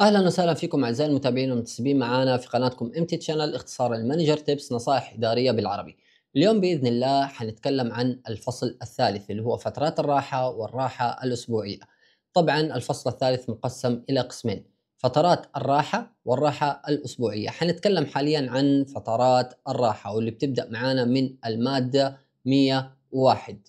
اهلا وسهلا فيكم اعزائي المتابعين والمنتسبين معنا في قناتكم ام تي تشانل اختصار المانجر تيبس نصائح اداريه بالعربي. اليوم باذن الله حنتكلم عن الفصل الثالث اللي هو فترات الراحه والراحه الاسبوعيه. طبعا الفصل الثالث مقسم الى قسمين فترات الراحه والراحه الاسبوعيه. حنتكلم حاليا عن فترات الراحه واللي بتبدا معانا من الماده 101.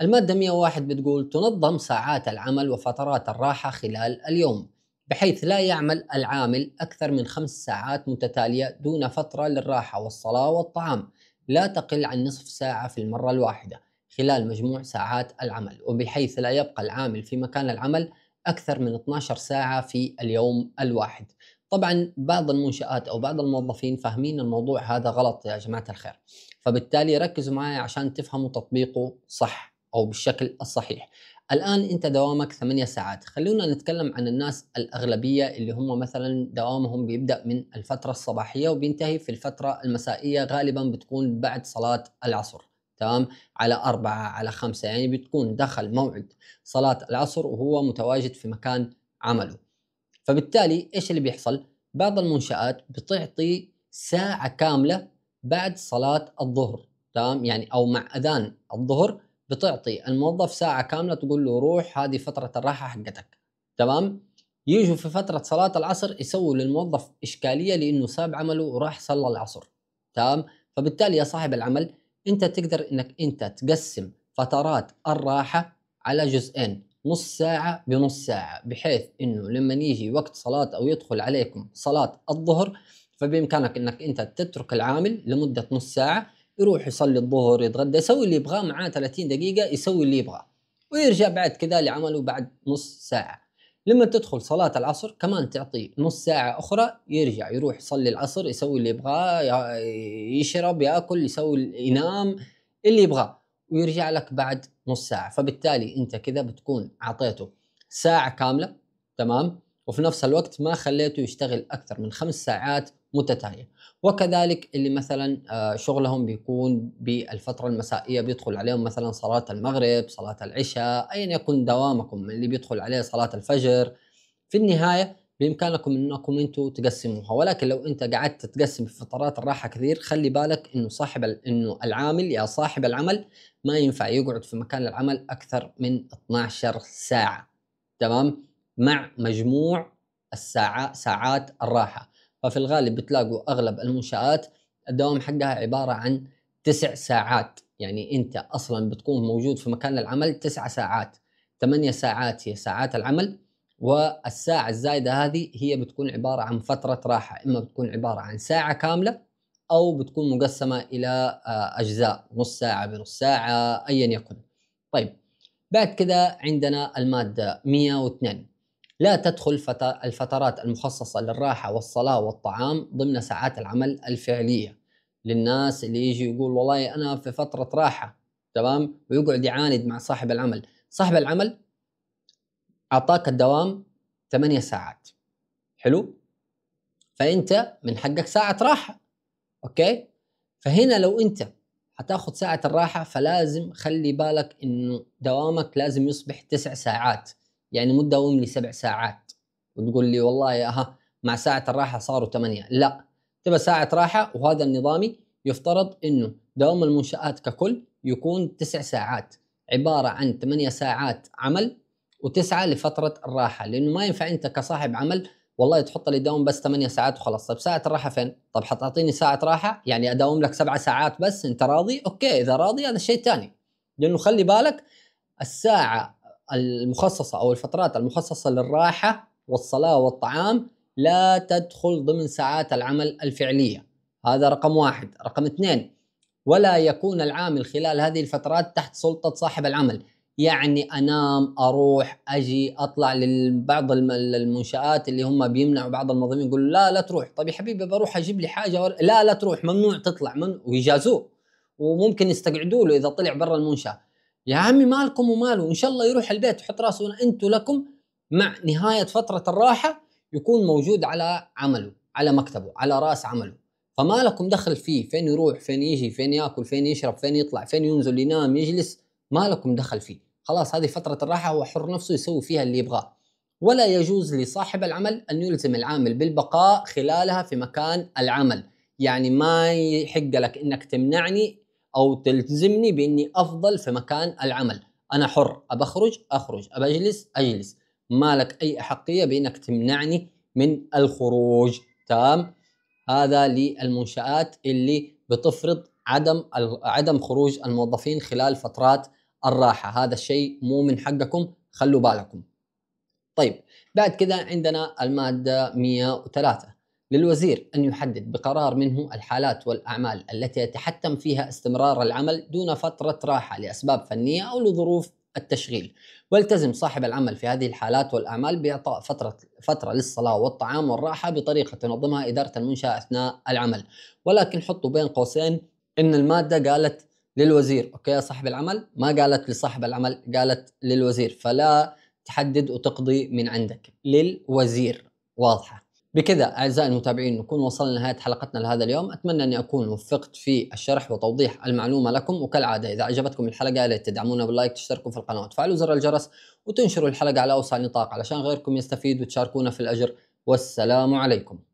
الماده 101 بتقول تنظم ساعات العمل وفترات الراحه خلال اليوم. بحيث لا يعمل العامل أكثر من خمس ساعات متتالية دون فترة للراحة والصلاة والطعام لا تقل عن نصف ساعة في المرة الواحدة خلال مجموع ساعات العمل وبحيث لا يبقى العامل في مكان العمل أكثر من 12 ساعة في اليوم الواحد طبعا بعض المنشآت أو بعض الموظفين فاهمين الموضوع هذا غلط يا جماعة الخير فبالتالي ركزوا معي عشان تفهموا تطبيقه صح أو بالشكل الصحيح الآن أنت دوامك ثمانية ساعات خلونا نتكلم عن الناس الأغلبية اللي هم مثلا دوامهم بيبدأ من الفترة الصباحية وبينتهي في الفترة المسائية غالبا بتكون بعد صلاة العصر تمام على أربعة على خمسة يعني بتكون دخل موعد صلاة العصر وهو متواجد في مكان عمله فبالتالي إيش اللي بيحصل بعض المنشآت بتعطي ساعة كاملة بعد صلاة الظهر تمام يعني أو مع أذان الظهر بتعطي الموظف ساعه كامله تقول له روح هذه فتره الراحه حقتك تمام يجوا في فتره صلاه العصر يسووا للموظف اشكاليه لانه ساب عمله وراح صلى العصر تمام فبالتالي يا صاحب العمل انت تقدر انك انت تقسم فترات الراحه على جزئين نص ساعة بنص ساعة بحيث انه لما يجي وقت صلاة او يدخل عليكم صلاة الظهر فبامكانك انك انت تترك العامل لمدة نص ساعة يروح يصلي الظهر يتغدى يسوي اللي يبغاه معاه 30 دقيقة يسوي اللي يبغاه ويرجع بعد كذا لعمله بعد نص ساعة لما تدخل صلاة العصر كمان تعطيه نص ساعة أخرى يرجع يروح يصلي العصر يسوي اللي يبغاه يشرب ياكل يسوي ينام اللي يبغاه ويرجع لك بعد نص ساعة فبالتالي أنت كذا بتكون أعطيته ساعة كاملة تمام وفي نفس الوقت ما خليته يشتغل أكثر من خمس ساعات متتالية وكذلك اللي مثلا آه، شغلهم بيكون بالفترة المسائية بيدخل عليهم مثلا صلاة المغرب صلاة العشاء أين يكون دوامكم اللي بيدخل عليه صلاة الفجر في النهاية بإمكانكم أنكم أنتوا تقسموها ولكن لو أنت قعدت تقسم في فترات الراحة كثير خلي بالك أنه صاحب أنه العامل يا صاحب العمل ما ينفع يقعد في مكان العمل أكثر من 12 ساعة تمام مع مجموع ساعات الراحة ففي الغالب بتلاقوا أغلب المنشآت الدوام حقها عبارة عن تسع ساعات يعني أنت أصلا بتكون موجود في مكان العمل تسع ساعات ثمانية ساعات هي ساعات العمل والساعة الزايدة هذه هي بتكون عبارة عن فترة راحة إما بتكون عبارة عن ساعة كاملة أو بتكون مقسمة إلى آه، أجزاء نص ساعة بنص ساعة أيا يكن طيب بعد كده عندنا المادة 102 لا تدخل الفترات المخصصة للراحة والصلاة والطعام ضمن ساعات العمل الفعلية للناس اللي يجي يقول والله أنا في فترة راحة تمام ويقعد يعاند مع صاحب العمل صاحب العمل أعطاك الدوام ثمانية ساعات حلو فأنت من حقك ساعة راحة أوكي فهنا لو أنت حتاخد ساعة الراحة فلازم خلي بالك إنه دوامك لازم يصبح تسع ساعات يعني مو تداوم لي سبع ساعات وتقول لي والله ها مع ساعة الراحة صاروا ثمانية لا تبى ساعة راحة وهذا النظامي يفترض انه دوام المنشآت ككل يكون تسع ساعات عبارة عن ثمانية ساعات عمل وتسعة لفترة الراحة لأنه ما ينفع أنت كصاحب عمل والله تحط لي دوام بس ثمانية ساعات وخلاص طب ساعة الراحة فين؟ طب حتعطيني ساعة راحة يعني أداوم لك سبعة ساعات بس أنت راضي؟ أوكي إذا راضي هذا شيء ثاني لأنه خلي بالك الساعة المخصصة أو الفترات المخصصة للراحة والصلاة والطعام لا تدخل ضمن ساعات العمل الفعلية هذا رقم واحد رقم اثنين ولا يكون العامل خلال هذه الفترات تحت سلطة صاحب العمل يعني أنام أروح أجي أطلع لبعض المنشآت اللي هم بيمنعوا بعض المنظمين يقولوا لا لا تروح طب يا حبيبي بروح أجيب لي حاجة لا لا تروح ممنوع تطلع من ويجازوه وممكن يستقعدوا له إذا طلع برا المنشأة يا عمي مالكم وماله ان شاء الله يروح البيت ويحط راسه انتم لكم مع نهايه فتره الراحه يكون موجود على عمله على مكتبه على راس عمله فما لكم دخل فيه فين يروح فين يجي فين ياكل فين يشرب فين يطلع فين ينزل ينام يجلس ما لكم دخل فيه خلاص هذه فتره الراحه هو حر نفسه يسوي فيها اللي يبغاه ولا يجوز لصاحب العمل ان يلزم العامل بالبقاء خلالها في مكان العمل يعني ما يحق لك انك تمنعني او تلتزمني باني افضل في مكان العمل انا حر أبخرج اخرج ابى اجلس ما لك اي احقيه بانك تمنعني من الخروج تمام هذا للمنشات اللي بتفرض عدم عدم خروج الموظفين خلال فترات الراحه هذا الشيء مو من حقكم خلوا بالكم طيب بعد كذا عندنا الماده 103 للوزير أن يحدد بقرار منه الحالات والأعمال التي يتحتم فيها استمرار العمل دون فترة راحة لأسباب فنية أو لظروف التشغيل والتزم صاحب العمل في هذه الحالات والأعمال بإعطاء فترة, فترة للصلاة والطعام والراحة بطريقة تنظمها إدارة المنشأة أثناء العمل ولكن حطوا بين قوسين إن المادة قالت للوزير أوكي يا صاحب العمل ما قالت لصاحب العمل قالت للوزير فلا تحدد وتقضي من عندك للوزير واضحة بكذا أعزائي المتابعين نكون وصلنا لنهاية حلقتنا لهذا اليوم أتمنى أن أكون وفقت في الشرح وتوضيح المعلومة لكم وكالعادة إذا أعجبتكم الحلقة لا تدعمونا باللايك تشتركوا في القناة وتفعلوا زر الجرس وتنشروا الحلقة على أوسع نطاق علشان غيركم يستفيد وتشاركونا في الأجر والسلام عليكم